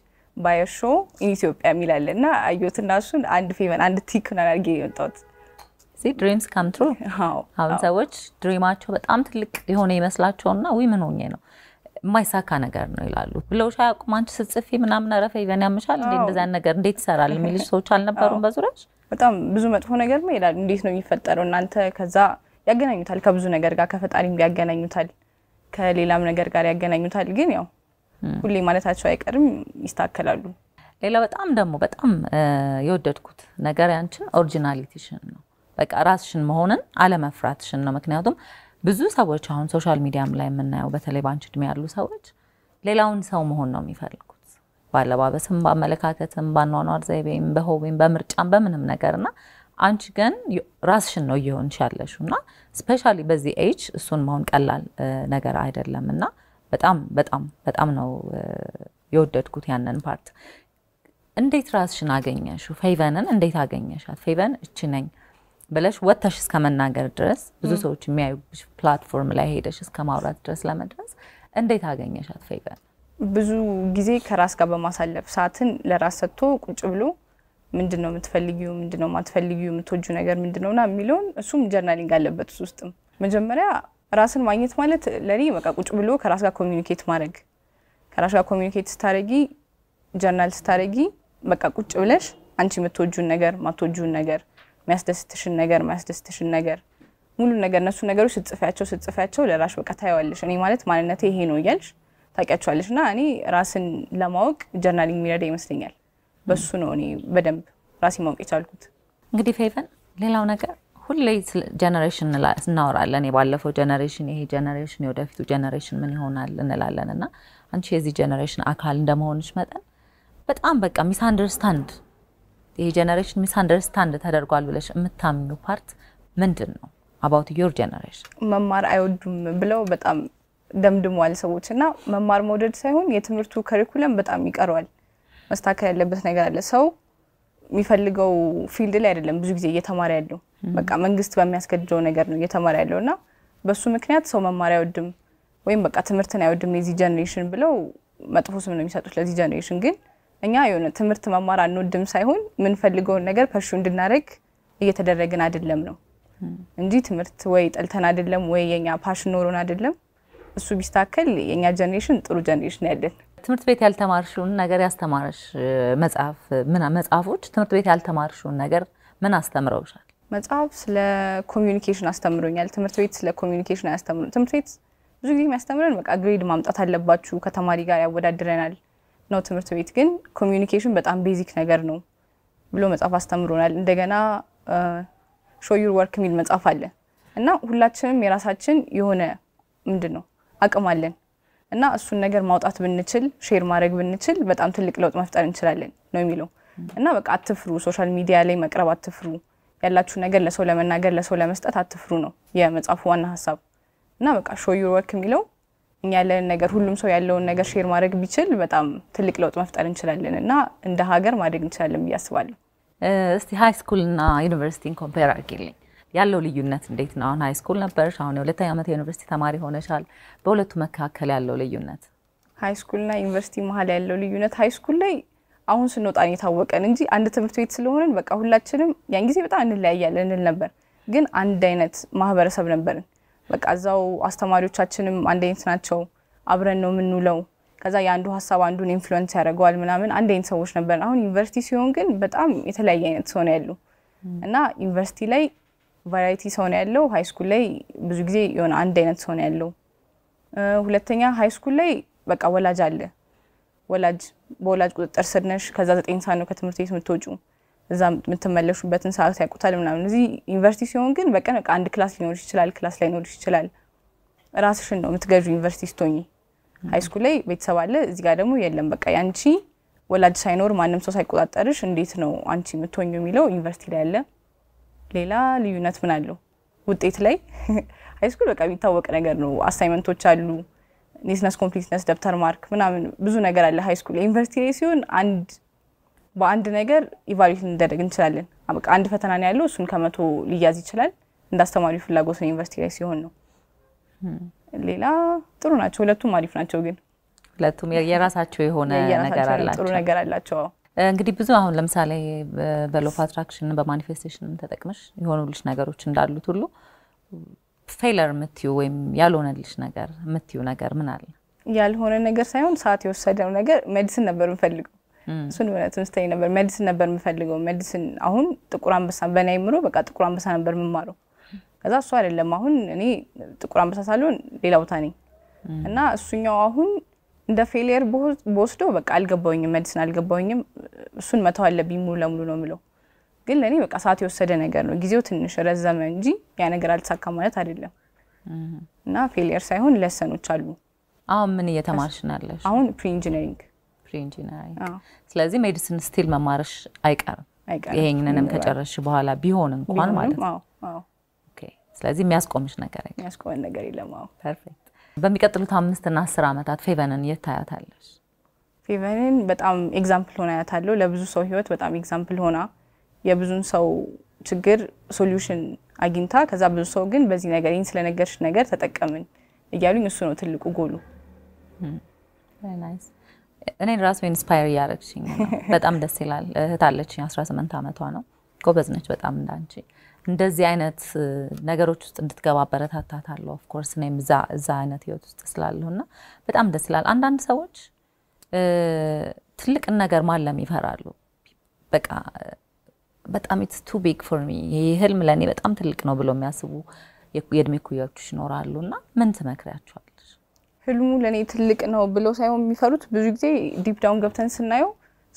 [SPEAKER 2] ባይ ሾ ኢን ኢትዮጵያ የሚል አለ እና አየሁትና እሱን አንድ ፌመን አንድ ቲክ ምናምን አድርጌ የመጣሁት ድሪምስ ካም ትሩ። አሁን ሰዎች ድሪማቸው
[SPEAKER 1] በጣም ትልቅ የሆነ ይመስላቸውና ውይ ምን ሆኜ ነው የማይሳካ ነገር ነው ይላሉ። ብለውሽ አያውቁም? አንቺ ስትጽፊ ምናምን ረፈ ይበን ያምሻል እንዴ እንደዚያ ነገር እንዴት ይሰራል የሚልሽ ሰዎች አልነበሩም በዙሪያሽ?
[SPEAKER 2] በጣም ብዙ መጥፎ ነገር ነው ይላሉ። እንዴት ነው የሚፈጠረው እናንተ? ከዛ ያገናኙታል ከብዙ ነገር ጋር ከፈጣሪም ጋር ያገናኙታል፣ ከሌላም ነገር ጋር ያገናኙታል። ግን ያው ሁሌ ማለታቸው አይቀርም ይስተካከላሉ።
[SPEAKER 1] ሌላ በጣም ደግሞ በጣም የወደድኩት ነገር ያንቺን ኦሪጂናሊቲሽን ነው። በቃ ራስሽን መሆንን አለመፍራትሽን ነው። ምክንያቱም ብዙ ሰዎች አሁን ሶሻል ሚዲያም ላይ የምናየው በተለይ በአንቺ እድሜ ያሉ ሰዎች ሌላውን ሰው መሆን ነው የሚፈልጉት፣ በአለባበስም፣ በአመለካከትም፣ በአኗኗር ዘይቤም፣ በሆቤም፣ በምርጫም፣ በምንም ነገር እና አንቺ ግን ራስሽን ነው እየሆንሽ ያለሽው እና ስፔሻሊ በዚህ ኤጅ እሱን መሆን ቀላል ነገር አይደለም እና በጣም በጣም በጣም ነው የወደድኩት ያንን ፓርት። እንዴት ራስሽን አገኘሽው? ፌቨንን እንዴት አገኘሻት? ፌቨን እቺ ነኝ ብለሽ ወጥተሽ እስከ መናገር ድረስ ብዙ ሰዎች የሚያዩብሽ ፕላትፎርም ላይ ሄደሽ እስከ ማውራት
[SPEAKER 2] ድረስ ለመድረስ እንዴት አገኘሻት ፈይቀን? ብዙ ጊዜ ከራስ ጋር በማሳለፍ ሰዓትን ለራስ ሰጥቶ ቁጭ ብሎ ምንድን ነው የምትፈልጊው፣ ምንድን ነው የማትፈልጊው፣ የምትወጁ ነገር ምንድን ነውና የሚለውን እሱም ጀርናሊንግ አለበት ውስጥም። መጀመሪያ ራስን ማግኘት ማለት ለኔ በቃ ቁጭ ብሎ ከራስ ጋር ኮሚኒኬት ማድረግ ከራስ ጋር ኮሚኒኬት ስታደረጊ፣ ጀርናል ስታደረጊ በቃ ቁጭ ብለሽ አንቺ የምትወጁን ነገር ማትወጁን ነገር የሚያስደስትሽን ነገር የሚያስደስትሽን ነገር ሙሉ ነገር እነሱ ነገሮች ስትጽፊያቸው ስትጽፊያቸው ለራሽ በቃ ታየዋለሽ። እኔ ማለት ማንነቴ ይሄ ነው እያልሽ ታውቂያቸዋለሽ። እና እኔ ራስን ለማወቅ ጀርናሊንግ የሚረዳ ይመስለኛል። በሱ ነው እኔ በደንብ ራሴ ማወቅ የቻልኩት።
[SPEAKER 1] እንግዲህ ፌቨን፣ ሌላው ነገር ሁሌ ጀነሬሽን እናወራለን። የባለፈው ጀነሬሽን፣ ይሄ ጀነሬሽን፣ የወደፊቱ ጀነሬሽን ምን ይሆናል እንላለን እና አንቺ የዚህ ጀነሬሽን አካል እንደመሆንሽ መጠን በጣም በቃ ሚስ አንደርስታንድ ይሄ ጀነሬሽን ሚስ አንደርስታንድ ተደርጓል ብለሽ የምታምኙ ፓርት ምንድን ነው? አባውት ዮር ጀነሬሽን
[SPEAKER 2] መማር አይወዱም ብለው በጣም ደምድመዋል ሰዎች እና መማር መውደድ ሳይሆን የትምህርቱ ከሪኩለም በጣም ይቀረዋል። መስተካከል ያለበት ነገር አለ። ሰው የሚፈልገው ፊልድ ላይ አይደለም ብዙ ጊዜ እየተማረ ያለው በቃ መንግስት በሚያስገድደው ነገር ነው እየተማረ ያለው እና በሱ ምክንያት ሰው መማር አይወድም ወይም በቃ ትምህርትን አይወድም የዚህ ጀኔሬሽን ብለው መጥፎ ስም ነው የሚሰጡት ለዚህ ጀኔሬሽን ግን እኛ የሆነ ትምህርት መማር አንወድም ሳይሆን የምንፈልገውን ነገር ፐርሹ እንድናደርግ እየተደረግን አይደለም ነው እንጂ ትምህርት ወይ ጠልተን አይደለም ወይ የኛ ፓሽን ኖሮን አይደለም። እሱ ቢስተካከል የእኛ ጀኔሬሽን ጥሩ ጀኔሬሽን ያለን። ትምህርት ቤት
[SPEAKER 1] ያልተማርሽውን ነገር ያስተማረሽ መጽሐፍ ምን መጽሐፎች ትምህርት ቤት ያልተማርሽውን ነገር ምን አስተምረውሻል?
[SPEAKER 2] መጽሐፍ ስለ ኮሚኒኬሽን አስተምሮኛል። ትምህርት ቤት ስለ ኮሚዩኒኬሽን አያስተምሩም። ትምህርት ቤት ብዙ ጊዜ የሚያስተምረን በቃ ግሬድ ማምጣት አለባችሁ ከተማሪ ጋር ያወዳድረናል ነው። ትምህርት ቤት ግን ኮሚዩኒኬሽን በጣም ቤዚክ ነገር ነው ብሎ መጽሐፍ አስተምሮናል። እንደገና ሾዩር ወርክ የሚል መጽሐፍ አለ እና ሁላችንም የራሳችን የሆነ ምንድን ነው አቅም አለን እና እሱን ነገር ማውጣት ብንችል ሼር ማድረግ ብንችል በጣም ትልቅ ለውጥ መፍጠር እንችላለን ነው የሚለው እና በቃ አትፍሩ፣ ሶሻል ሚዲያ ላይ መቅረብ አትፍሩ፣ ያላችሁ ነገር ለሰው ለመናገር ለሰው ለመስጠት አትፍሩ ነው የመጽሐፉ ዋና ሀሳብ እና በቃ ሾዩር ወርክ የሚለው እኛ ያለንን ነገር ሁሉም ሰው ያለውን ነገር ሼር ማድረግ ቢችል በጣም ትልቅ ለውጥ መፍጠር እንችላለን እና እንደ ሀገር ማድረግ እንችላለን ብዬ አስባለሁ። እስቲ ሀይ ስኩል
[SPEAKER 1] እና ዩኒቨርሲቲን ኮምፔር አድርጊልኝ። ያለው ልዩነት እንዴት ነው? አሁን ሀይ ስኩል ነበርሽ፣ አሁን የሁለተኛ ዓመት የዩኒቨርሲቲ ተማሪ ሆነሻል። በሁለቱ መካከል ያለው ልዩነት
[SPEAKER 2] ሀይ ስኩልና ዩኒቨርሲቲ መሀል ያለው ልዩነት ሀይ ስኩል ላይ አሁን ስንወጣን የታወቀን እንጂ አንድ ትምህርት ቤት ስለሆንን በቃ ሁላችንም ያን ጊዜ በጣም እንለያያለን እንል ነበር፣ ግን አንድ አይነት ማህበረሰብ ነበርን። በቃ እዛው አስተማሪዎቻችንም አንድ አይነት ናቸው፣ አብረን ነው የምንውለው። ከዛ የአንዱ ሀሳብ አንዱን ኢንፍሉዌንስ ያደርገዋል ምናምን አንድ አይነት ሰዎች ነበር። አሁን ዩኒቨርሲቲ ሲሆን ግን በጣም የተለያየ አይነት ሰው ነው ያሉ እና ዩኒቨርሲቲ ላይ ቫራይቲ ሰው ነው ያለው። ሀይ ስኩል ላይ ብዙ ጊዜ የሆነ አንድ አይነት ሰው ነው ያለው። ሁለተኛ ሀይ ስኩል ላይ በቃ ወላጅ አለ። ወላጅ በወላጅ ቁጥጥር ስር ነሽ። ከዛ ዘጠኝ ሰዓት ነው ከትምህርት ቤት የምትወጪው። እዛ የምትመለሹበትን ሰዓት ያውቁታል ምናምን። እዚህ ዩኒቨርሲቲ ሲሆን ግን በቀን በቃ አንድ ክላስ ሊኖርሽ ይችላል፣ ክላስ ላይኖርሽ ይችላል። ራስሽን ነው የምትገዡ ዩኒቨርሲቲ ስቶኝ። ሃይስኩል ላይ ቤተሰብ አለ፣ እዚህ ጋር ደግሞ የለም። በቃ ያንቺ ወላጅ ሳይኖር ማንም ሰው ሳይቆጣጠርሽ እንዴት ነው አንቺ የምትሆኙ የሚለው ዩኒቨርሲቲ ላይ አለ። ሌላ ልዩነት ምን አለው? ውጤት ላይ ሃይስኩል በቃ የሚታወቅ ነገር ነው። አሳይመንቶች አሉ፣ ኔትነስ ኮምፕሊትነስ፣ ደብተር ማርክ ምናምን ብዙ ነገር አለ ሃይስኩል። ዩኒቨርሲቲ ላይ ሲሆን አንድ በአንድ ነገር ኢቫሉዌት እንደደግ እንችላለን። በቃ አንድ ፈተና ነው ያለው፣ እሱን ከመቶ ሊያዝ ይችላል። እንደ አስተማሪ ፍላጎት ነው ዩኒቨርሲቲ ላይ ሲሆን ነው። ሌላ ጥሩ ናቸው፣ ሁለቱም አሪፍ ናቸው። ግን ሁለቱም የራሳቸው የሆነ ነገር አላቸው፣ ጥሩ ነገር አላቸው።
[SPEAKER 1] እንግዲህ ብዙ አሁን ለምሳሌ በሎፍ አትራክሽን በማኒፌስቴሽን ተጠቅመሽ የሆኑልሽ ነገሮች እንዳሉት ሁሉ ፌለር የምትዩ ወይም ያልሆነልሽ ነገር የምትዩ ነገር ምን አለ?
[SPEAKER 2] ያልሆነ ነገር ሳይሆን ሰዓት የወሰደው ነገር ሜዲሲን ነበር የምፈልገው እሱን ትምህርተኝ ነበር። ሜዲሲን ነበር የምፈልገው። ሜዲሲን አሁን ጥቁር አንበሳ በእኔ አይምሮ በቃ ጥቁር አንበሳ ነበር የምማረው። ከዛ እሱ አይደለም አሁን እኔ ጥቁር አንበሳ ሳልሆን ሌላ ቦታ ነኝ እና እሱኛው አሁን እንደ ፌሊየር በወስዶ በቃ አልገባውኝም ሜዲሲን አልገባውኝም እሱን መተው አለብኝ ሙሉ ለሙሉ ነው የምለው። ግን ለእኔ በቃ ሰዓት የወሰደ ነገር ነው። ጊዜው ትንሽ ረዘመ እንጂ ያ ነገር አልተሳካ ማለት አይደለም እና ፌሊየር ሳይሆን ለሰኖች አሉ። አሁን ምን
[SPEAKER 1] እየተማርሽ ናለሽ?
[SPEAKER 2] አሁን ፕሪ ኢንጂነሪንግ
[SPEAKER 1] ኢንጂነሪንግ። ስለዚህ ሜዲሲን ስቲል መማርሽ አይቀርም
[SPEAKER 2] ይሄንንም ከጨረስሽ
[SPEAKER 1] በኋላ ቢሆን እንኳን ማለት ነው። ስለዚህ የሚያስቆምሽ ነገር
[SPEAKER 2] የሚያስቆመን ነገር የለም። ፐርፌክት።
[SPEAKER 1] በሚቀጥሉት አምስት እና አስር ዓመታት ፌቨንን የት ታያታለሽ?
[SPEAKER 2] ፌቨንን በጣም ኤግዛምፕል ሆና ያታለው ለብዙ ሰው ህይወት በጣም ኤግዛምፕል ሆና የብዙን ሰው ችግር ሶሉሽን አግኝታ ከዛ ብዙ ሰው ግን በዚህ ነገር ይህን ስለነገርሽ ነገር ተጠቀምን እያሉኝ እሱ ነው ትልቁ ጎሉ። ናይስ እኔን
[SPEAKER 1] ራሱ ኢንስፓየር እያደረግሽኝ በጣም ደስ ይላል። እህት አለችኝ፣ 18 ዓመቷ ነው። ጎበዝ ነች በጣም እንዳንቺ። እንደዚህ አይነት ነገሮች ውስጥ እንድትገባ አበረታታታለሁ። ኦፍኮርስ እኔም እዛ አይነት ህይወት ውስጥ ስላለሁ እና በጣም ደስ ይላል። አንዳንድ ሰዎች ትልቅን ነገር ማለም ይፈራሉ። በቃ በጣም ኢትስ ቱ ቢግ ፎር ሚ ይህ ህልም ለእኔ በጣም ትልቅ ነው ብሎ የሚያስቡ የእድሜ ኩያዎች ይኖራሉ እና ምን ትመክሪያቸዋል?
[SPEAKER 2] ህልሙ ለእኔ ትልቅ ነው ብለው ሳይሆን የሚፈሩት ብዙ ጊዜ ዲፕ ዳውን ገብተን ስናየው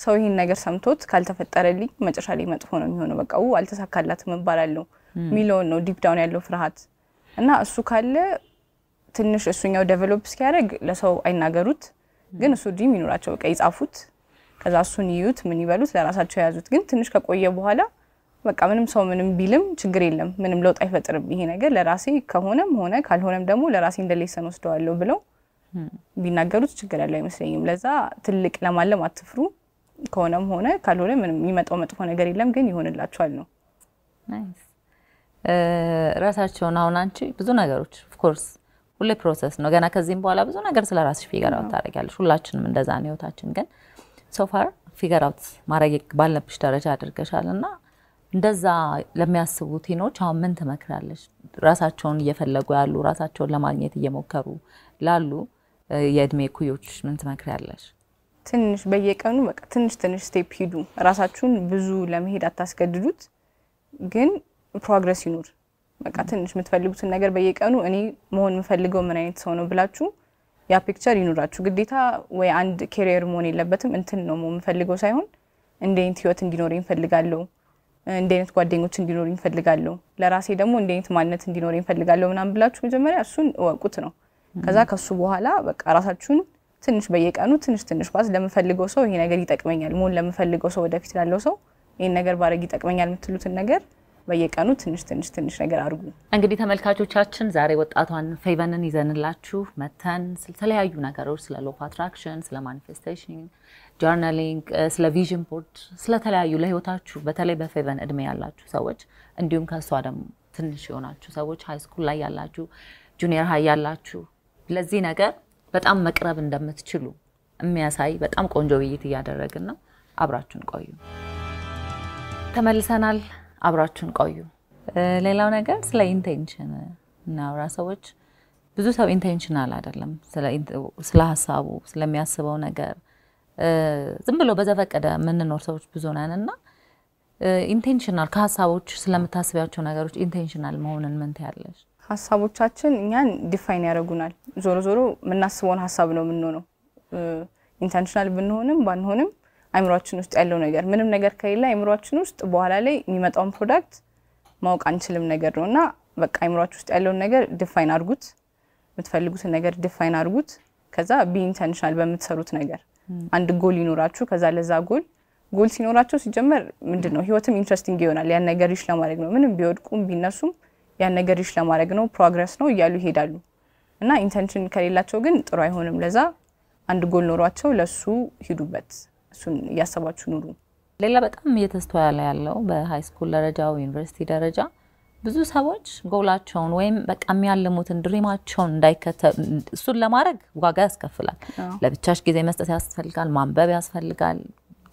[SPEAKER 2] ሰው ይህን ነገር ሰምቶት ካልተፈጠረልኝ መጨረሻ ላይ መጥፎ ነው የሚሆነው፣ በቃ አልተሳካላት እባላለሁ የሚለውን ነው ዲፕ ዳውን ያለው ፍርሃት እና እሱ ካለ ትንሽ እሱኛው ዴቨሎፕ እስኪያደርግ ለሰው አይናገሩት፣ ግን እሱ ድሪም ይኑራቸው፣ በቃ ይጻፉት፣ ከዛ እሱን ይዩት፣ ምን ይበሉት፣ ለራሳቸው የያዙት። ግን ትንሽ ከቆየ በኋላ በቃ ምንም ሰው ምንም ቢልም ችግር የለም ምንም ለውጥ አይፈጥርም ይሄ ነገር ለራሴ ከሆነም ሆነ ካልሆነም ደግሞ ለራሴ እንደሌሰን ወስደዋለሁ ብለው ቢናገሩት ችግር ያለው አይመስለኝም። ለዛ ትልቅ ለማለም አትፍሩ። ከሆነም ሆነ ካልሆነ ምንም የሚመጣው መጥፎ ነገር የለም፣ ግን ይሆንላችኋል ነው።
[SPEAKER 1] ራሳቸውን አሁን አንቺ ብዙ ነገሮች ኦፍኮርስ ሁሌ ፕሮሰስ ነው። ገና ከዚህም በኋላ ብዙ ነገር ስለ ራስሽ ፊገር አውት ታደርጊያለሽ። ሁላችንም እንደዛ ነው ህይወታችን። ግን ሶፋር ፊገር አውት ማድረግ ባለብሽ ደረጃ አድርገሻል እና እንደዛ ለሚያስቡ ቲኖች አሁን ምን ትመክራለች? ራሳቸውን እየፈለጉ ያሉ ራሳቸውን ለማግኘት እየሞከሩ ላሉ የእድሜ ኩዮች ምን ትመክሪያለሽ?
[SPEAKER 2] ትንሽ በየቀኑ በቃ ትንሽ ትንሽ ስቴፕ ሂዱ። ራሳችሁን ብዙ ለመሄድ አታስገድዱት፣ ግን ፕሮግረስ ይኑር። በቃ ትንሽ የምትፈልጉትን ነገር በየቀኑ እኔ መሆን የምፈልገው ምን አይነት ሰው ነው ብላችሁ ያ ፒክቸር ይኑራችሁ። ግዴታ ወይ አንድ ኬሪየር መሆን የለበትም። እንትን ነው የምፈልገው ሳይሆን እንደ አይነት ህይወት እንዲኖር እፈልጋለሁ፣ እንደ አይነት ጓደኞች እንዲኖር እፈልጋለሁ፣ ለራሴ ደግሞ እንደ አይነት ማንነት እንዲኖር ይፈልጋለሁ ምናምን ብላችሁ መጀመሪያ እሱን እወቁት ነው። ከዛ ከሱ በኋላ በቃ ራሳችሁን ትንሽ በየቀኑ ትንሽ ትንሽ ባዝ ለምፈልገው ሰው ይሄ ነገር ይጠቅመኛል፣ መሆን ለምፈልገው ሰው፣ ወደፊት ላለው ሰው ይሄን ነገር ባረግ ይጠቅመኛል የምትሉትን ነገር በየቀኑ ትንሽ ትንሽ ትንሽ ነገር አድርጉ።
[SPEAKER 1] እንግዲህ ተመልካቾቻችን ዛሬ ወጣቷን ፌቨንን ይዘንላችሁ መተን ስለተለያዩ ነገሮች ስለ ሎው አትራክሽን፣ ስለ ማኒፌስቴሽን፣ ጆርናሊንግ፣ ስለ ቪዥን ቦርድ፣ ስለተለያዩ ለህይወታችሁ በተለይ በፌቨን እድሜ ያላችሁ ሰዎች እንዲሁም ከእሷ ደግሞ ትንሽ የሆናችሁ ሰዎች ሃይስኩል ላይ ያላችሁ ጁኒየር ሀይ ያላችሁ ለዚህ ነገር በጣም መቅረብ እንደምትችሉ የሚያሳይ በጣም ቆንጆ ውይይት እያደረግን ነው። አብራችሁን ቆዩ። ተመልሰናል። አብራችሁን ቆዩ። ሌላው ነገር ስለ ኢንቴንሽን እናውራ። ሰዎች ብዙ ሰው ኢንቴንሽናል አይደለም። ስለ ሀሳቡ ስለሚያስበው ነገር ዝም ብሎ በዘፈቀደ የምንኖር ሰዎች ብዙ ነን እና ኢንቴንሽናል ከሀሳቦች ስለምታስቢያቸው ነገሮች ኢንቴንሽናል መሆንን ምን
[SPEAKER 2] ትያለሽ? ሀሳቦቻችን እኛን ዲፋይን ያደርጉናል። ዞሮ ዞሮ የምናስበውን ሀሳብ ነው የምንሆነው። ኢንተንሽናል ብንሆንም ባንሆንም አይምሯችን ውስጥ ያለው ነገር ምንም ነገር ከሌለ አይምሯችን ውስጥ በኋላ ላይ የሚመጣውን ፕሮዳክት ማወቅ አንችልም ነገር ነው እና በቃ አይምሯችሁ ውስጥ ያለውን ነገር ዲፋይን አድርጉት፣ የምትፈልጉትን ነገር ዲፋይን አድርጉት። ከዛ ቢ ኢንተንሽናል በምትሰሩት ነገር አንድ ጎል ይኖራችሁ። ከዛ ለዛ ጎል ጎል ሲኖራቸው ሲጀመር ምንድን ነው ህይወትም ኢንትረስቲንግ ይሆናል። ያን ነገር ይሽ ለማድረግ ነው። ምንም ቢወድቁም ቢነሱም ያን ነገር ሪች ለማድረግ ነው ፕሮግረስ ነው እያሉ ይሄዳሉ እና ኢንተንሽን ከሌላቸው ግን ጥሩ አይሆንም። ለዛ አንድ ጎል ኖሯቸው ለሱ ሂዱበት፣ እሱን እያሰባችሁ ኑሩ። ሌላ በጣም
[SPEAKER 1] እየተስተዋለ ያለው በሃይስኩል ደረጃ ዩኒቨርሲቲ ደረጃ ብዙ ሰዎች ጎላቸውን ወይም በቃ የሚያልሙትን ድሪማቸውን እንዳይከተሉ እሱን ለማድረግ ዋጋ ያስከፍላል። ለብቻሽ ጊዜ መስጠት ያስፈልጋል፣ ማንበብ ያስፈልጋል፣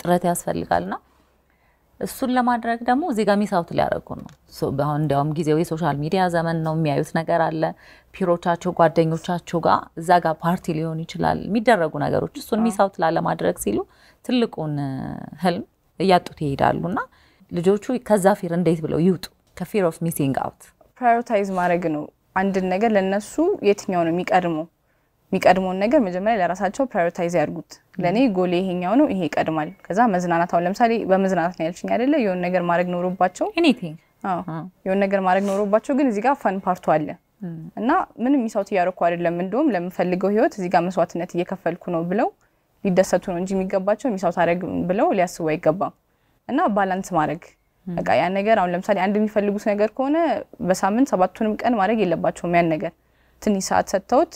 [SPEAKER 1] ጥረት ያስፈልጋል እና እሱን ለማድረግ ደግሞ እዚህ ጋር ሚስ አውት ሊያደርጉ ነው። አሁን እንዲያውም ጊዜው የሶሻል ሚዲያ ዘመን ነው። የሚያዩት ነገር አለ ፒሮቻቸው፣ ጓደኞቻቸው ጋር እዛ ጋር ፓርቲ ሊሆን ይችላል የሚደረጉ ነገሮች። እሱን ሚስ አውት ላለማድረግ ሲሉ ትልቁን ህልም እያጡት ይሄዳሉ እና ልጆቹ ከዛ ፊር እንዴት ብለው ይውጡ? ከፊር ኦፍ ሚሲንግ አውት
[SPEAKER 2] ፕራዮሪታይዝ ማድረግ ነው አንድን ነገር ለነሱ የትኛው ነው የሚቀድመው የሚቀድመውን ነገር መጀመሪያ ለራሳቸው ፕራዮሪታይዝ ያድርጉት። ለእኔ ጎሌ ይሄኛው ነው፣ ይሄ ይቀድማል። ከዛ መዝናናት፣ አሁን ለምሳሌ በመዝናናት ነው ያልሽኝ አይደለ? የሆን ነገር ማድረግ ኖሮባቸው የሆን ነገር ማድረግ ኖሮባቸው ግን እዚህ ጋር ፋን ፓርቱ አለ እና ምንም ሚሳውት እያደረኩ አይደለም፣ እንደውም ለምፈልገው ህይወት እዚህ ጋር መስዋዕትነት እየከፈልኩ ነው ብለው ሊደሰቱ ነው እንጂ የሚገባቸው የሚሰውት አደረግ ብለው ሊያስቡ አይገባም። እና ባላንስ ማድረግ በቃ ያን ነገር አሁን ለምሳሌ አንድ የሚፈልጉት ነገር ከሆነ በሳምንት ሰባቱንም ቀን ማድረግ የለባቸውም ያን ነገር ትንሽ ሰዓት ሰጥተውት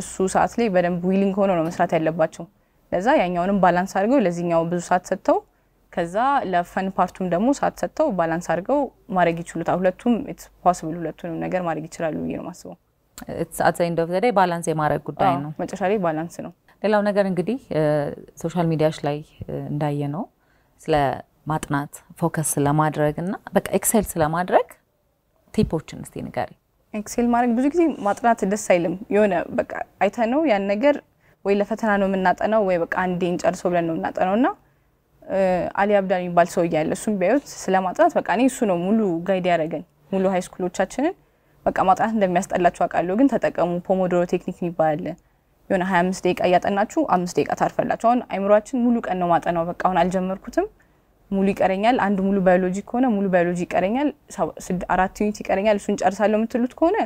[SPEAKER 2] እሱ ሰዓት ላይ በደንብ ዊሊንግ ሆኖ ነው መስራት ያለባቸው። ለዛ ያኛውንም ባላንስ አድርገው ለዚህኛው ብዙ ሰዓት ሰጥተው ከዛ ለፈን ፓርቱም ደግሞ ሰዓት ሰጥተው ባላንስ አድርገው ማድረግ ይችሉታል። ሁለቱም ኢትስ ፖስብል ሁለቱንም ነገር ማድረግ ይችላሉ ብዬ ነው ማስበው። ሰዓት ዘይ እንደው ባላንስ የማድረግ ጉዳይ ነው። መጨረሻ ላይ ባላንስ ነው።
[SPEAKER 1] ሌላው ነገር እንግዲህ ሶሻል ሚዲያዎች ላይ እንዳየ ነው ስለ ማጥናት ፎከስ ስለማድረግ እና በቃ ኤክሰል ስለማድረግ ቲፖችን እስቲ ንገሪ።
[SPEAKER 2] ኤክሴል ማድረግ ብዙ ጊዜ ማጥናት ደስ አይልም። የሆነ በቃ አይተ ነው ያን ነገር ወይ ለፈተና ነው የምናጠናው ወይ በቃ አንዴ እንጨርሶ ብለን ነው የምናጠናው እና አሊ አብዳን የሚባል ሰው አለ። እሱም ቢያዩት ስለ ማጥናት በቃ እኔ እሱ ነው ሙሉ ጋይድ ያደረገን ሙሉ ሀይ ስኩሎቻችንን በቃ ማጥናት እንደሚያስጠላችሁ አውቃለሁ፣ ግን ተጠቀሙ። ፖሞዶሮ ቴክኒክ የሚባል አለ። የሆነ 25 ደቂቃ እያጠናችሁ አምስት ደቂቃ ታርፈላችሁ። አሁን አይምሯችን ሙሉ ቀን ነው ማጠናው። በቃ አሁን አልጀመርኩትም ሙሉ ይቀረኛል። አንድ ሙሉ ባዮሎጂ ከሆነ ሙሉ ባዮሎጂ ይቀረኛል፣ አራት ዩኒት ይቀረኛል፣ እሱን ጨርሳለሁ የምትሉት ከሆነ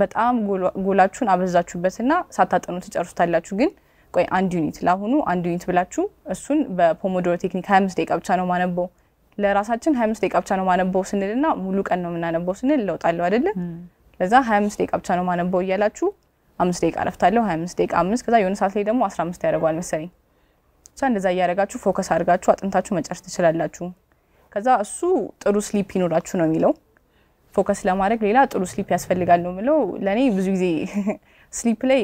[SPEAKER 2] በጣም ጎላችሁን አበዛችሁበትና ሳታጠኑ ትጨርሱታላችሁ። ግን ቆይ አንድ ዩኒት ለአሁኑ አንድ ዩኒት ብላችሁ እሱን በፖሞዶሮ ቴክኒክ 25 ደቂቃ ብቻ ነው ማነበው ለራሳችን 25 ደቂቃ ብቻ ነው ማነበው ስንልና ሙሉ ቀን ነው የምናነበው ስንል ለውጣለሁ አይደለ? ለዛ 25 ደቂቃ ብቻ ነው ማነበው እያላችሁ አምስት ደቂቃ እረፍታለሁ፣ 25 ደቂቃ አምስት፣ ከዛ የሆነ ሰዓት ላይ ደግሞ 15 ያደርገዋል መሰለኝ ብቻ እንደዛ እያደረጋችሁ ፎከስ አድርጋችሁ አጥንታችሁ መጨረስ ትችላላችሁ። ከዛ እሱ ጥሩ ስሊፕ ይኖራችሁ ነው የሚለው። ፎከስ ለማድረግ ሌላ ጥሩ ስሊፕ ያስፈልጋል ነው የሚለው። ለእኔ ብዙ ጊዜ ስሊፕ ላይ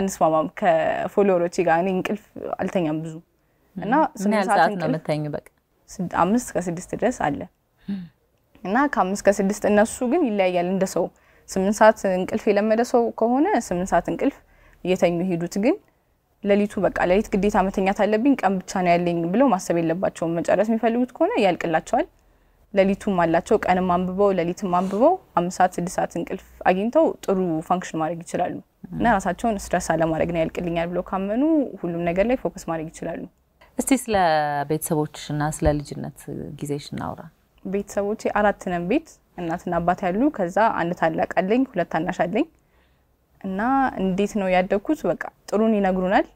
[SPEAKER 2] አንስማማም ከፎሎወሮቼ ጋር። እኔ እንቅልፍ አልተኛም ብዙ እና ስምንት አምስት ከስድስት ድረስ አለ እና ከአምስት ከስድስት እነሱ ግን ይለያያል እንደ ሰው። ስምንት ሰዓት እንቅልፍ የለመደ ሰው ከሆነ ስምንት ሰዓት እንቅልፍ እየተኙ ሄዱት ግን ለሊቱ በቃ ለሊት ግዴታ መተኛት አለብኝ ቀን ብቻ ነው ያለኝ ብለው ማሰብ የለባቸውም። መጨረስ የሚፈልጉት ከሆነ ያልቅላቸዋል። ለሊቱም አላቸው፣ ቀንም አንብበው ለሊትም አንብበው አምስት ሰዓት ስድስት ሰዓት እንቅልፍ አግኝተው ጥሩ ፋንክሽን ማድረግ ይችላሉ። እና ራሳቸውን ስትረስ አለማድረግ ነው ያልቅልኛል ብለው ካመኑ ሁሉም ነገር ላይ ፎከስ ማድረግ ይችላሉ። እስቲ ስለ
[SPEAKER 1] እና ስለ ልጅነት ጊዜሽ እናውራ።
[SPEAKER 2] ቤተሰቦቼ አራት ነን ቤት እናትና አባት ያሉ። ከዛ አንድ ታላቅ አለኝ፣ ሁለት ታናሽ አለኝ እና እንዴት ነው ያደግኩት? በቃ ጥሩን ይነግሩናል፣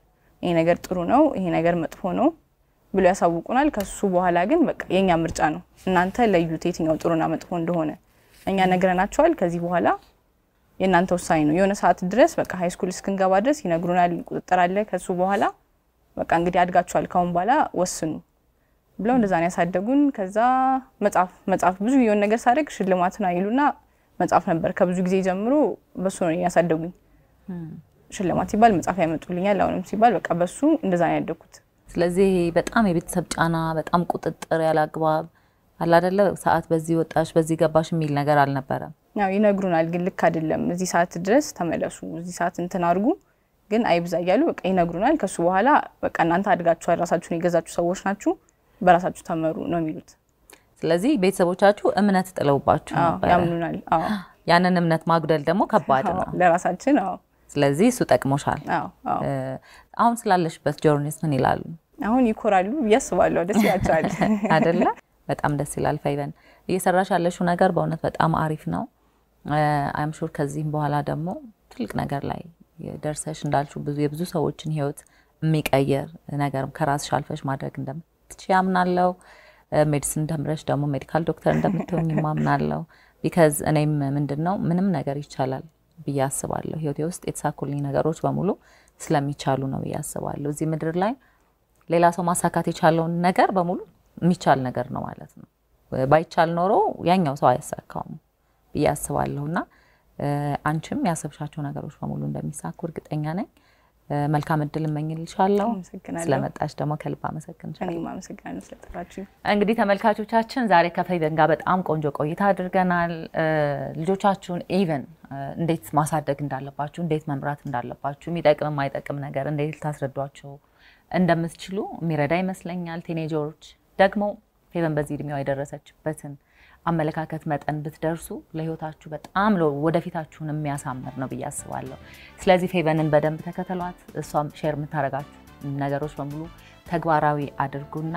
[SPEAKER 2] ይሄ ነገር ጥሩ ነው፣ ይሄ ነገር መጥፎ ነው ብሎ ያሳውቁናል። ከሱ በኋላ ግን በቃ የኛ ምርጫ ነው። እናንተ ለዩት የትኛው ጥሩና መጥፎ እንደሆነ እኛ ነግረናቸዋል። ከዚህ በኋላ የእናንተ ውሳኔ ነው። የሆነ ሰዓት ድረስ በቃ ሀይ ስኩል እስክንገባ ድረስ ይነግሩናል። ቁጥጥር አለ። ከሱ በኋላ በቃ እንግዲህ አድጋችኋል፣ ካሁን በኋላ ወስኑ ብለው እንደዛ ነው ያሳደጉን። ከዛ መጽሐፍ መጽሐፍ ብዙ የሆነ ነገር ሳደግ ሽልማትን አይሉና መጽሐፍ ነበር ከብዙ ጊዜ ጀምሮ በሱ ነው ያሳደጉኝ። ሽልማት ሲባል መጽሐፍ ያመጡልኛል። አሁንም ሲባል በቃ በሱ እንደዛ ነው ያደግኩት። ስለዚህ
[SPEAKER 1] በጣም የቤተሰብ ጫና፣ በጣም ቁጥጥር አግባብ አላደለ ሰዓት በዚህ ወጣሽ በዚህ ገባሽ የሚል ነገር አልነበረም።
[SPEAKER 2] ያው ይነግሩናል፣ ግን ልክ አይደለም። እዚህ ሰዓት ድረስ ተመለሱ፣ እዚህ ሰዓት እንትን አድርጉ፣ ግን አይብዛ እያሉ በቃ ይነግሩናል። ከሱ በኋላ በቃ እናንተ አድጋችኋል፣ ራሳችሁን የገዛችሁ ሰዎች ናችሁ፣ በራሳችሁ ተመሩ ነው የሚሉት። ስለዚህ ቤተሰቦቻችሁ እምነት
[SPEAKER 1] ጥለውባችሁ ያምኑናል። ያንን እምነት ማጉደል ደግሞ ከባድ ነው ለራሳችን። አዎ ስለዚህ እሱ ጠቅሞሻል። አሁን ስላለሽበት ጆርኒስ ምን ይላሉ?
[SPEAKER 2] አሁን ይኮራሉ ብዬ ደስ ያቸዋል አደለ?
[SPEAKER 1] በጣም ደስ ይላል። ፈይበን እየሰራሽ ያለሽው ነገር በእውነት በጣም አሪፍ ነው። አይም ሹር ከዚህም በኋላ ደግሞ ትልቅ ነገር ላይ ደርሰሽ እንዳልሹ ብዙ የብዙ ሰዎችን ህይወት የሚቀይር ነገርም ከራስሽ አልፈሽ ማድረግ እንደምትች ያምናለው። ሜዲሲን ተምረሽ ደግሞ ሜዲካል ዶክተር እንደምትሆኝ ማምናለው። ቢካዝ እኔም ምንድን ነው ምንም ነገር ይቻላል ብዬ አስባለሁ። ህይወቴ ውስጥ የተሳኩልኝ ነገሮች በሙሉ ስለሚቻሉ ነው ብዬ አስባለሁ። እዚህ ምድር ላይ ሌላ ሰው ማሳካት የቻለውን ነገር በሙሉ የሚቻል ነገር ነው ማለት ነው። ባይቻል ኖሮ ያኛው ሰው አያሳካውም ብዬ አስባለሁ እና አንቺም ያሰብሻቸው ነገሮች በሙሉ እንደሚሳኩ እርግጠኛ ነኝ። መልካም እድል እመኝልሻለሁ። ስለመጣሽ ደግሞ ከልብ
[SPEAKER 2] አመሰግንሻለሁ።
[SPEAKER 1] እንግዲህ ተመልካቾቻችን ዛሬ ከፈይደን ጋር በጣም ቆንጆ ቆይታ አድርገናል። ልጆቻችሁን ኢቨን እንዴት ማሳደግ እንዳለባችሁ፣ እንዴት መምራት እንዳለባችሁ፣ የሚጠቅም የማይጠቅም ነገር እንዴት ልታስረዷቸው እንደምትችሉ የሚረዳ ይመስለኛል። ቲኔጀሮች ደግሞ ፌቨን በዚህ እድሜዋ የደረሰችበትን አመለካከት መጠን ብትደርሱ ለህይወታችሁ በጣም ወደፊታችሁን የሚያሳምር ነው ብዬ አስባለሁ። ስለዚህ ፌቨንን በደንብ ተከተሏት። እሷም ሼር የምታደርጋችሁ ነገሮች በሙሉ ተግባራዊ አድርጉና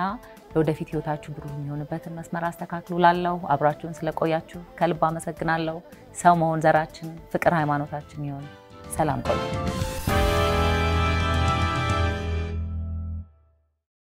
[SPEAKER 1] ለወደፊት ህይወታችሁ ብሩህ የሚሆንበትን መስመር አስተካክሉ። ላለው አብራችሁን ስለቆያችሁ ከልብ አመሰግናለሁ። ሰው መሆን ዘራችን፣ ፍቅር ሃይማኖታችን ይሆን። ሰላም ቆዩ።